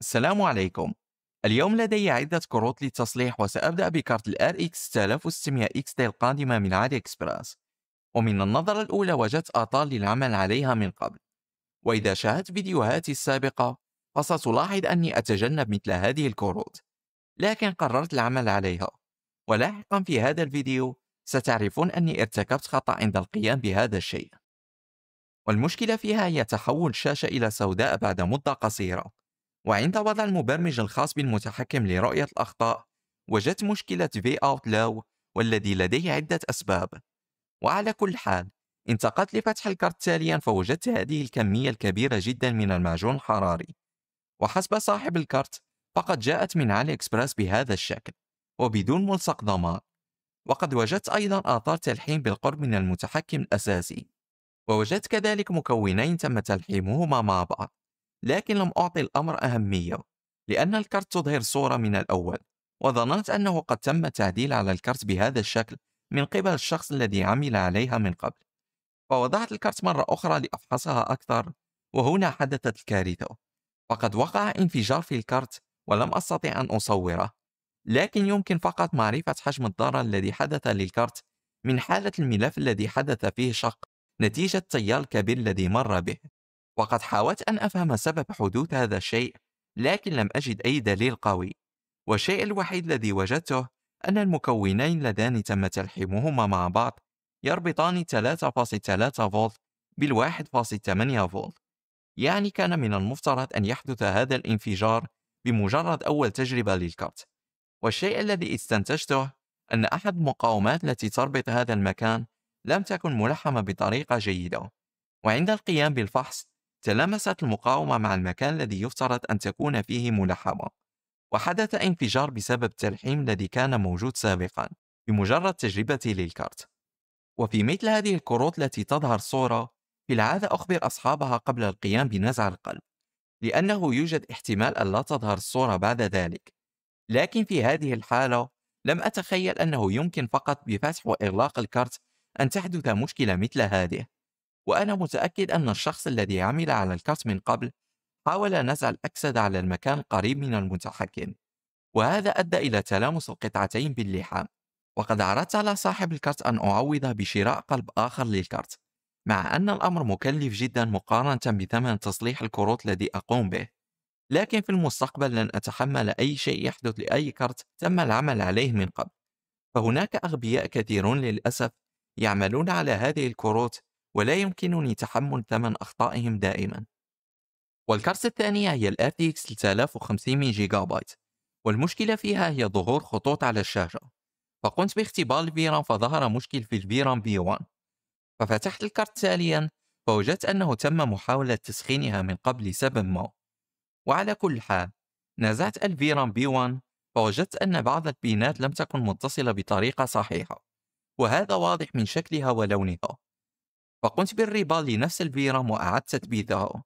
السلام عليكم اليوم لدي عدة كروت للتصليح وسأبدأ بكارت الـ RX 6600 XT القادمة من علي إكسبرس ومن النظرة الأولى وجدت آطال للعمل عليها من قبل وإذا شاهدت فيديوهاتي السابقة فستلاحظ أني أتجنب مثل هذه الكروت لكن قررت العمل عليها ولاحقا في هذا الفيديو ستعرفون أني ارتكبت خطأ عند القيام بهذا الشيء والمشكلة فيها هي تحول الشاشة إلى سوداء بعد مدة قصيرة وعند وضع المبرمج الخاص بالمتحكم لرؤية الأخطاء وجدت مشكلة في لو والذي لديه عدة أسباب وعلى كل حال انتقلت لفتح الكارت تاليا فوجدت هذه الكمية الكبيرة جدا من المعجون الحراري وحسب صاحب الكارت فقد جاءت من علي إكسبرس بهذا الشكل وبدون ملصق ضمان وقد وجدت أيضا آثار تلحيم بالقرب من المتحكم الأساسي ووجدت كذلك مكونين تم تلحيمهما مع بعض لكن لم أعطي الأمر أهمية لأن الكرت تظهر صورة من الأول وظننت أنه قد تم تعديل على الكرت بهذا الشكل من قبل الشخص الذي عمل عليها من قبل فوضعت الكرت مرة أخرى لأفحصها أكثر وهنا حدثت الكارثة فقد وقع انفجار في الكرت ولم أستطع أن أصوره لكن يمكن فقط معرفة حجم الضرر الذي حدث للكرت من حالة الملف الذي حدث فيه شق نتيجة التيار الكبير الذي مر به وقد حاولت أن أفهم سبب حدوث هذا الشيء لكن لم أجد أي دليل قوي والشيء الوحيد الذي وجدته أن المكونين اللذان تم تلحيمهما مع بعض يربطان 3.3 فولت بال 1.8 فولت يعني كان من المفترض أن يحدث هذا الانفجار بمجرد أول تجربة للكرت والشيء الذي استنتجته أن أحد المقاومات التي تربط هذا المكان لم تكن ملحمة بطريقة جيدة وعند القيام بالفحص تلامست المقاومة مع المكان الذي يفترض أن تكون فيه ملحمة وحدث انفجار بسبب التلحيم الذي كان موجود سابقًا بمجرد تجربتي للكارت. وفي مثل هذه الكروت التي تظهر صورة، في العادة أخبر أصحابها قبل القيام بنزع القلب، لأنه يوجد احتمال ألا تظهر الصورة بعد ذلك. لكن في هذه الحالة، لم أتخيل أنه يمكن فقط بفتح وإغلاق الكارت أن تحدث مشكلة مثل هذه. وأنا متأكد أن الشخص الذي عمل على الكات من قبل حاول نزع الأكسدة على المكان قريب من المتحكم وهذا أدى إلى تلامس القطعتين باللحام وقد عرضت على صاحب الكرت أن أعوض بشراء قلب آخر للكرت مع أن الأمر مكلف جدا مقارنة بثمن تصليح الكروت الذي أقوم به لكن في المستقبل لن أتحمل أي شيء يحدث لأي كرت تم العمل عليه من قبل فهناك أغبياء كثيرون للأسف يعملون على هذه الكروت ولا يمكنني تحمل ثمن أخطائهم دائما والكرت الثانية هي الـ RTX 3050 جيجا بايت والمشكلة فيها هي ظهور خطوط على الشاشة فقمت باختبار الفيرام فظهر مشكل في الفيرام بي 1 ففتحت الكارت تاليا فوجدت أنه تم محاولة تسخينها من قبل سبب ما وعلى كل حال نزعت الفيرام بي 1 فوجدت أن بعض البينات لم تكن متصلة بطريقة صحيحة وهذا واضح من شكلها ولونها فقمت بالربا لنفس البيرم وأعدت تثبيته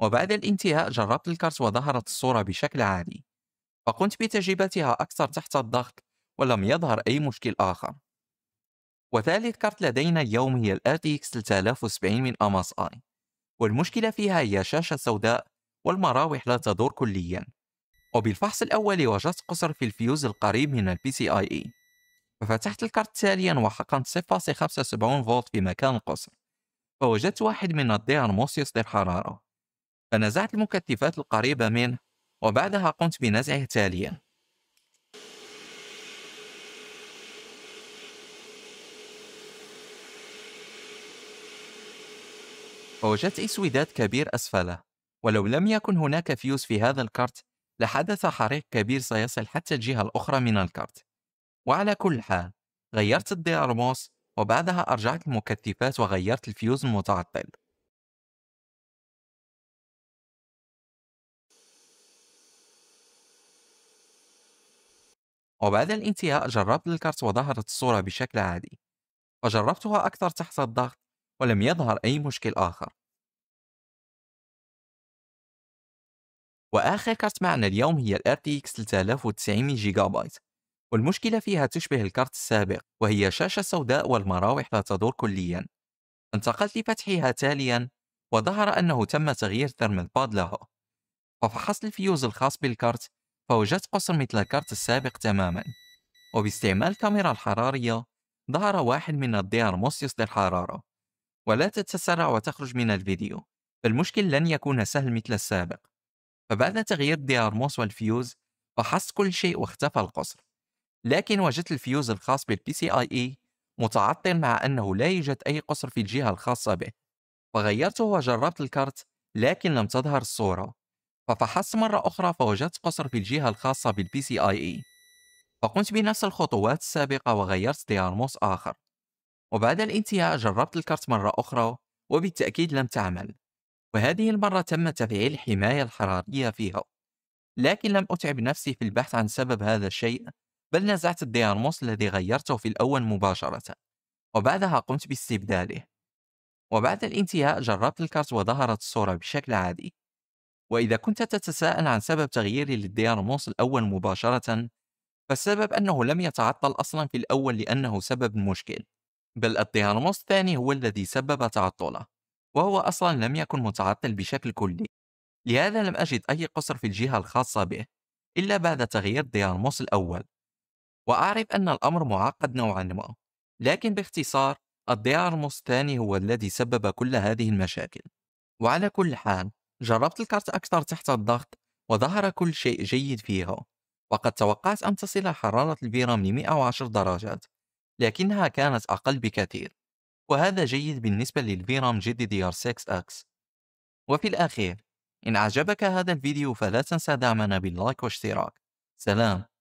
وبعد الانتهاء جربت الكرت وظهرت الصورة بشكل عادي فقمت بتجربتها أكثر تحت الضغط ولم يظهر أي مشكل آخر وثالث كرت لدينا اليوم هي الـ RTX 3070 من MSI والمشكلة فيها هي شاشة سوداء والمراوح لا تدور كليا وبالفحص الأول وجدت قصر في الفيوز القريب من البي سي آي إي ففتحت الكارت تاليا وحقنت 0.75 فولت في مكان القصر فوجدت واحد من الديار موسيوس للحرارة فنزعت المكتفات القريبة منه وبعدها قمت بنزعه تاليا فوجدت إسودات كبير أسفله ولو لم يكن هناك فيوز في هذا الكارت لحدث حريق كبير سيصل حتى الجهة الأخرى من الكارت وعلى كل حال غيرت الديارموس وبعدها أرجعت المكثفات وغيرت الفيوز المتعطل وبعد الانتهاء جربت الكارت وظهرت الصورة بشكل عادي وجربتها أكثر تحت الضغط ولم يظهر أي مشكل آخر وآخر كارت معنا اليوم هي ال RTX 3090 جيجا بايت والمشكلة فيها تشبه الكارت السابق وهي شاشة سوداء والمراوح لا تدور كليا انتقلت لفتحها تاليا وظهر أنه تم تغيير ثيرمال باد لها ففحصت الفيوز الخاص بالكارت فوجدت قصر مثل الكارت السابق تماما وباستعمال الكاميرا الحرارية ظهر واحد من الديار موس يصدر حرارة ولا تتسرع وتخرج من الفيديو فالمشكل لن يكون سهل مثل السابق فبعد تغيير دي والفيوز فحصت كل شيء واختفى القصر لكن وجدت الفيوز الخاص بالبي سي اي اي e متعطل مع أنه لا يوجد أي قصر في الجهة الخاصة به فغيرته وجربت الكارت لكن لم تظهر الصورة ففحصت مرة أخرى فوجدت قصر في الجهة الخاصة بالبي سي آي إي e. فقمت بنفس الخطوات السابقة وغيرت ديارموس آخر وبعد الانتهاء جربت الكارت مرة أخرى وبالتأكيد لم تعمل وهذه المرة تم تفعيل الحماية الحرارية فيها لكن لم أتعب نفسي في البحث عن سبب هذا الشيء بل نزعت الديارموس الذي غيرته في الأول مباشرة وبعدها قمت باستبداله وبعد الانتهاء جربت الكارت وظهرت الصورة بشكل عادي وإذا كنت تتساءل عن سبب تغييري للديارموس الأول مباشرة فالسبب أنه لم يتعطل أصلا في الأول لأنه سبب المشكل بل الديارموس الثاني هو الذي سبب تعطله وهو أصلا لم يكن متعطل بشكل كلي لهذا لم أجد أي قصر في الجهة الخاصة به إلا بعد تغيير ديانموس الأول وأعرف أن الأمر معقد نوعا ما لكن باختصار الديارموس الثاني هو الذي سبب كل هذه المشاكل وعلى كل حال جربت الكارت أكثر تحت الضغط وظهر كل شيء جيد فيها وقد توقعت أن تصل حرارة الفيرام ل 110 درجات لكنها كانت أقل بكثير وهذا جيد بالنسبة للفيرام جد ار 6 x وفي الأخير إن أعجبك هذا الفيديو فلا تنسى دعمنا باللايك واشتراك سلام